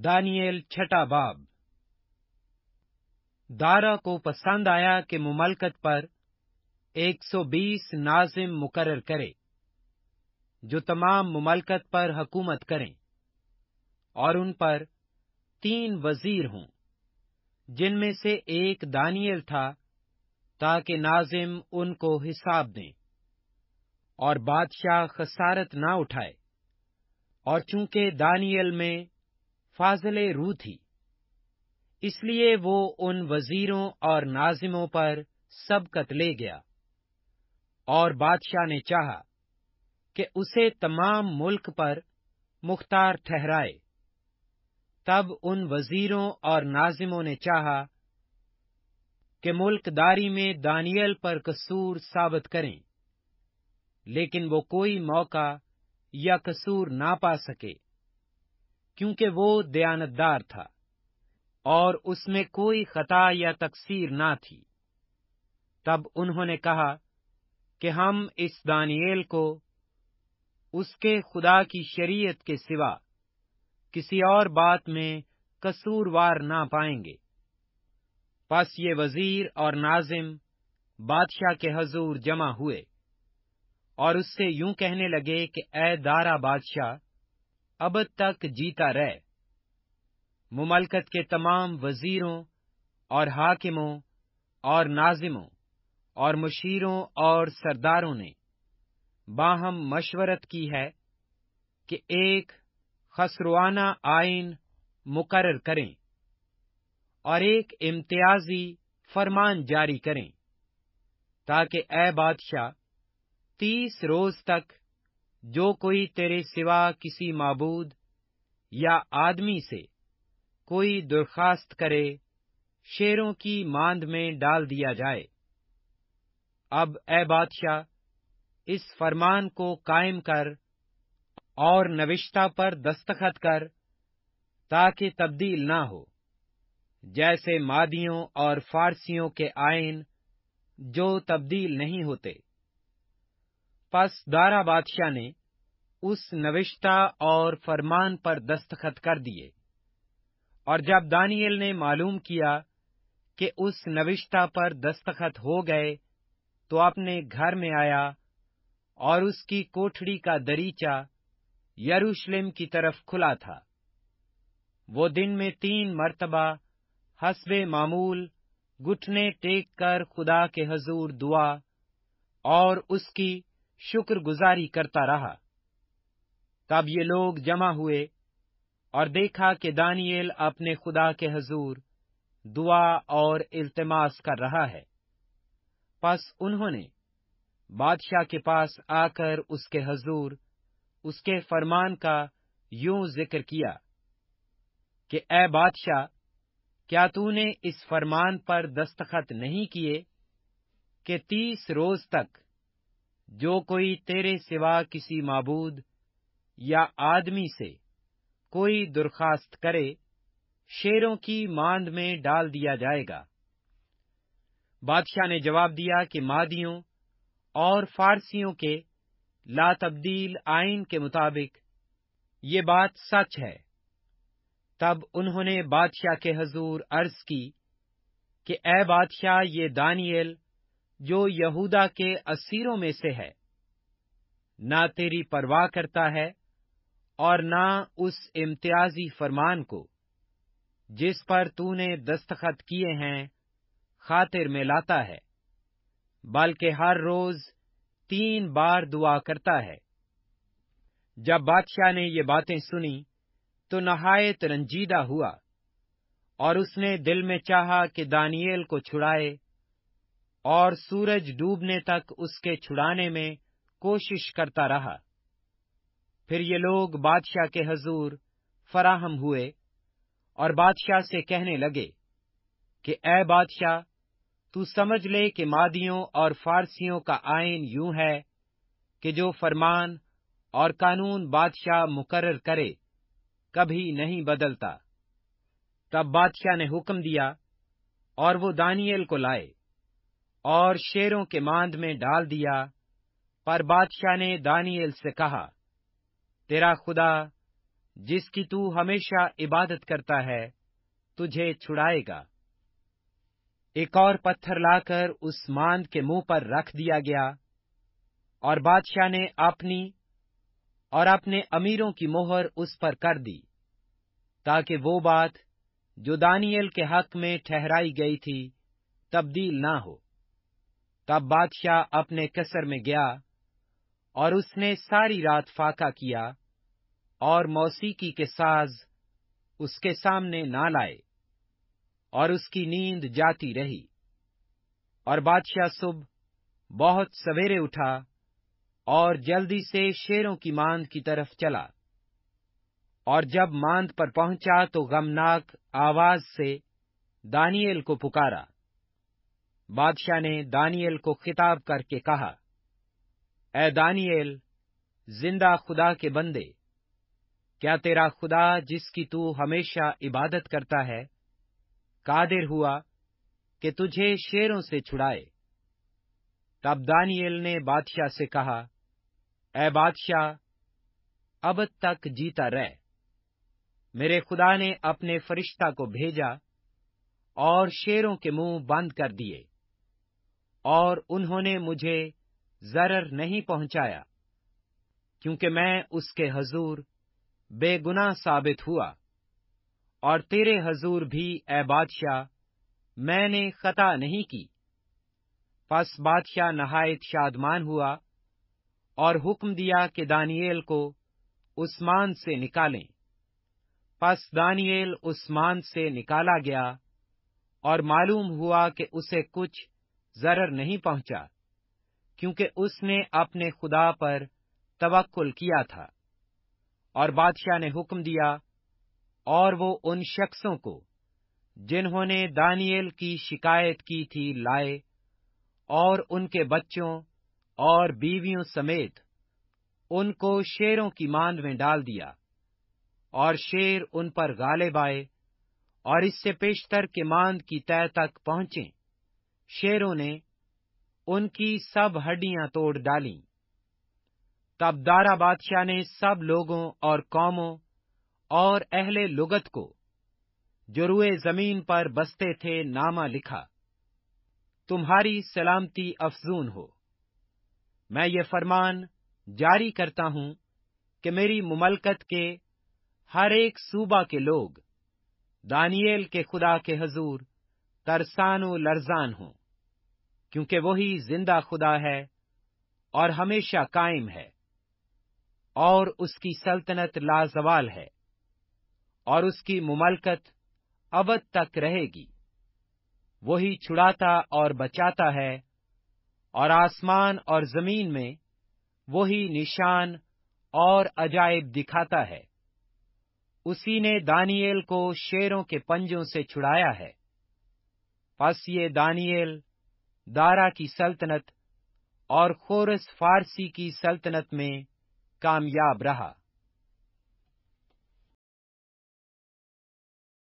Daniel छठा बाब दारा को पसंद आया कि मुमलकत पर 120 नाजिम मुकर करे जो तमाम मुमलकत पर हकूमत करें और उन पर तीन वजीर हों जिनमें से एक दानियल था ताकि नाजिम उनको हिसाब दें और बादशाह खसारत ना उठाए और चूंकि दानियल में फाजिल रू थी इसलिए वो उन वजीरों और नाजिमों पर सबकत ले गया और बादशाह ने चाहा कि उसे तमाम मुल्क पर मुख्तार ठहराए तब उन वजीरों और नाजिमों ने चाहा कि मुल्कदारी में दानियल पर कसूर साबित करें लेकिन वो कोई मौका या कसूर ना पा सके क्योंकि वो दयानतदार था और उसमें कोई खता या तकसीर ना थी तब उन्होंने कहा कि हम इस दानियल को उसके खुदा की शरीयत के सिवा किसी और बात में कसूरवार ना पाएंगे बस ये वजीर और नाजिम बादशाह के हजूर जमा हुए और उससे यूं कहने लगे कि ए दारा बादशाह अब तक जीता रहे मुमलकत के तमाम वजीरों और हाकिमों और नाजिमों और मुशीरों और सरदारों ने बाहम मशवरत की है कि एक खसरुआना आइन मुकर करें और एक इम्तियाजी फरमान जारी करें ताकि ए बादशाह तीस रोज तक जो कोई तेरे सिवा किसी मबूद या आदमी से कोई दुर्खास्त करे शेरों की मांद में डाल दिया जाए अब ए बादशाह इस फरमान को कायम कर और नविश्ता पर दस्तखत कर ताकि तब्दील ना हो जैसे मादियों और फारसियों के आयन जो तब्दील नहीं होते पासदारा बादशाह ने उस नविष्ठा और फरमान पर दस्तखत कर दिए और जब दानियल ने मालूम किया कि उस नविष्ठा पर दस्तखत हो गए तो अपने घर में आया और उसकी कोठड़ी का दरीचा यरूशलेम की तरफ खुला था वो दिन में तीन मर्तबा हसबे मामूल घुटने टेक कर खुदा के हजूर दुआ और उसकी शुक्रगुजारी करता रहा तब ये लोग जमा हुए और देखा कि दानियल अपने खुदा के हजूर दुआ और इल्तमास कर रहा है बस उन्होंने बादशाह के पास आकर उसके हजूर उसके फरमान का यूं जिक्र किया कि ए बादशाह क्या तूने इस फरमान पर दस्तखत नहीं किए कि तीस रोज तक जो कोई तेरे सिवा किसी मबूद या आदमी से कोई दुर्खास्त करे शेरों की मांद में डाल दिया जाएगा बादशाह ने जवाब दिया कि मादियों और फारसियों के ला तब्दील आइन के मुताबिक ये बात सच है तब उन्होंने बादशाह के हजूर अर्ज की कि ए बादशाह ये दानियल जो यहूदा के असीरों में से है ना तेरी परवाह करता है और ना उस इम्तियाजी फरमान को जिस पर तूने दस्तखत किए हैं खातिर में लाता है बल्कि हर रोज तीन बार दुआ करता है जब बादशाह ने ये बातें सुनी तो नहायत रंजीदा हुआ और उसने दिल में चाहा कि दानियल को छुड़ाए और सूरज डूबने तक उसके छुड़ाने में कोशिश करता रहा फिर ये लोग बादशाह के हजूर फराहम हुए और बादशाह से कहने लगे कि ए बादशाह तू समझ ले कि मादियों और फारसियों का आयन यूं है कि जो फरमान और कानून बादशाह मुकर्र करे कभी नहीं बदलता तब बादशाह ने हुक्म दिया और वो दानियल को लाए और शेरों के मांद में डाल दिया पर बादशाह ने दानियल से कहा तेरा खुदा जिसकी तू हमेशा इबादत करता है तुझे छुड़ाएगा एक और पत्थर लाकर उस मांद के मुंह पर रख दिया गया और बादशाह ने अपनी और अपने अमीरों की मोहर उस पर कर दी ताकि वो बात जो दानियल के हक में ठहराई गई थी तब्दील ना हो तब बादशाह अपने कसर में गया और उसने सारी रात फाका किया और मौसीकी के साज उसके सामने ना लाए और उसकी नींद जाती रही और बादशाह सुबह बहुत सवेरे उठा और जल्दी से शेरों की मांद की तरफ चला और जब मांद पर पहुंचा तो गमनाक आवाज से दानियल को पुकारा बादशाह ने दानियल को खिताब करके कहा ए दानियल जिंदा खुदा के बंदे क्या तेरा खुदा जिसकी तू हमेशा इबादत करता है कादिर हुआ कि तुझे शेरों से छुड़ाए तब दानियल ने बादशाह से कहा ए बादशाह अब तक जीता रह मेरे खुदा ने अपने फरिश्ता को भेजा और शेरों के मुंह बंद कर दिए और उन्होंने मुझे जरर नहीं पहुंचाया क्योंकि मैं उसके हजूर बेगुनाह साबित हुआ और तेरे हजूर भी ए बादशाह मैंने खता नहीं की पस बादशाह नहायत शादमान हुआ और हुक्म दिया कि दानियल को उस्मान से निकालें पस दानियल उस्मान से निकाला गया और मालूम हुआ कि उसे कुछ जरर नहीं पहुंचा क्योंकि उसने अपने खुदा पर तवक्ल किया था और बादशाह ने हुक्म दिया और वो उन शख्सों को जिन्होंने दानियल की शिकायत की थी लाए और उनके बच्चों और बीवियों समेत उनको शेरों की मांद में डाल दिया और शेर उन पर गाले आए और इससे पेशतर के मांद की तय तक पहुंचे शेरों ने उनकी सब हड्डियां तोड़ डाली तब दारा बादशाह ने सब लोगों और कौमों और अहले लुगत को जो रुए जमीन पर बसते थे नामा लिखा तुम्हारी सलामती अफजून हो मैं ये फरमान जारी करता हूं कि मेरी मुमलकत के हर एक सूबा के लोग दानियल के खुदा के हजूर तरसान लरजान हों क्योंकि वही जिंदा खुदा है और हमेशा कायम है और उसकी सल्तनत लाजवाल है और उसकी मुमलकत अब तक रहेगी वही छुड़ाता और बचाता है और आसमान और जमीन में वही निशान और अजायब दिखाता है उसी ने दानियल को शेरों के पंजों से छुड़ाया है बस ये दानियल दारा की सल्तनत और खोरस फारसी की सल्तनत में कामयाब रहा